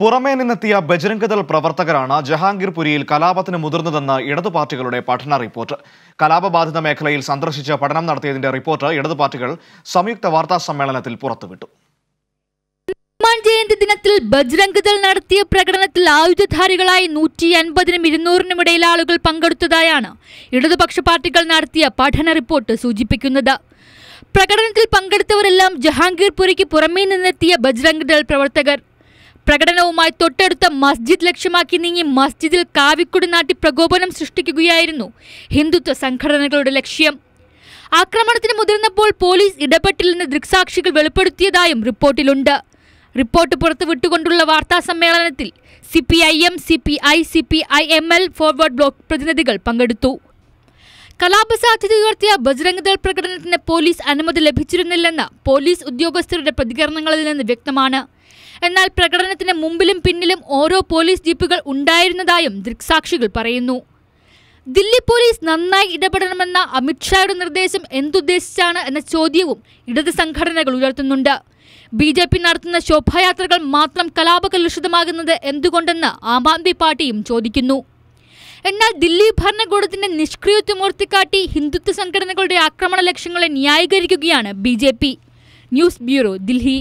പുറമേ നിന്നെത്തിയ ബജരംഗദൾ പ്രവർത്തകരാണ് ജഹാംഗീർപുരിയിൽ കലാപത്തിന് മുതിർന്നതെന്ന് ഇടതു പാർട്ടികളുടെ പഠന റിപ്പോർട്ട് കലാപബാധിത മേഖലയിൽ സന്ദർശിച്ച് പഠനം നടത്തിയതിന്റെ റിപ്പോർട്ട് ഇടതു പാർട്ടികൾ സംയുക്ത വാർത്താ സമ്മേളനത്തിൽ പുറത്തുവിട്ടു ജയന്തി ദിനത്തിൽ ബജ്രംഗദൾ നടത്തിയ പ്രകടനത്തിൽ ആയുധധാരികളായി നൂറ്റി അൻപതിനും ഇരുന്നൂറിനും ഇടയിൽ ആളുകൾ പങ്കെടുത്തതായാണ് ഇടതുപക്ഷ പാർട്ടികൾ നടത്തിയ പഠന റിപ്പോർട്ട് സൂചിപ്പിക്കുന്നത് പ്രകടനത്തിൽ പങ്കെടുത്തവരെല്ലാം ജഹാംഗീർപുരിക്ക് പുറമേ നിന്നെത്തിയ ബജ്രംഗ് ദൾ പ്രവർത്തകർ പ്രകടനവുമായി തൊട്ടടുത്ത മസ്ജിദ് ലക്ഷ്യമാക്കി നീങ്ങി മസ്ജിദിൽ കാവിക്കുടി നാട്ടി പ്രകോപനം സൃഷ്ടിക്കുകയായിരുന്നു ഹിന്ദുത്വ സംഘടനകളുടെ ലക്ഷ്യം ആക്രമണത്തിന് മുതിർന്നപ്പോൾ പോലീസ് ഇടപെട്ടില്ലെന്ന് ദൃക്സാക്ഷികൾ വെളിപ്പെടുത്തിയതായും റിപ്പോർട്ടിലുണ്ട് റിപ്പോർട്ട് പുറത്തുവിട്ടുകൊണ്ടുള്ള വാർത്താ സമ്മേളനത്തിൽ C P I M C P I C P I M L Forward Bloc പ്രതിനിധികൾ പങ്കെടുത്തു സാധ്യത ഉയർത്തിയ ബജ്രംഗ് ദൾ പ്രകടനത്തിന് പോലീസ് അനുമതി ലഭിച്ചിരുന്നില്ലെന്ന് പോലീസ് ഉദ്യോഗസ്ഥരുടെ പ്രതികരണങ്ങളിൽ നിന്ന് വ്യക്തമാണ് എന്നാൽ പ്രകടനത്തിന് മുമ്പിലും പിന്നിലും ഓരോ പോലീസ് ജീപ്പുകൾ ഉണ്ടായിരുന്നതായും ദൃക്സാക്ഷികൾ പറയുന്നു ദില്ലി പോലീസ് നന്നായി ഇടപെടണമെന്ന അമിത്ഷായുടെ നിർദ്ദേശം എന്തുദ്ദേശിച്ചാണ് എന്ന ചോദ്യവും ഇടത് സംഘടനകൾ ഉയർത്തുന്നുണ്ട് ബി ജെ പി നടത്തുന്ന ശോഭായാത്രകൾ മാത്രം കലാപകലുഷിതമാകുന്നത് എന്തുകൊണ്ടെന്ന് ആം ആദ്മി പാർട്ടിയും ചോദിക്കുന്നു എന്നാൽ ദില്ലി ഭരണകൂടത്തിന്റെ നിഷ്ക്രിയത്വം ഉയർത്തിക്കാട്ടി ഹിന്ദുത്വ സംഘടനകളുടെ ആക്രമണ ലക്ഷ്യങ്ങളെ ന്യായീകരിക്കുകയാണ് ബി ന്യൂസ് ബ്യൂറോ ദില്ലി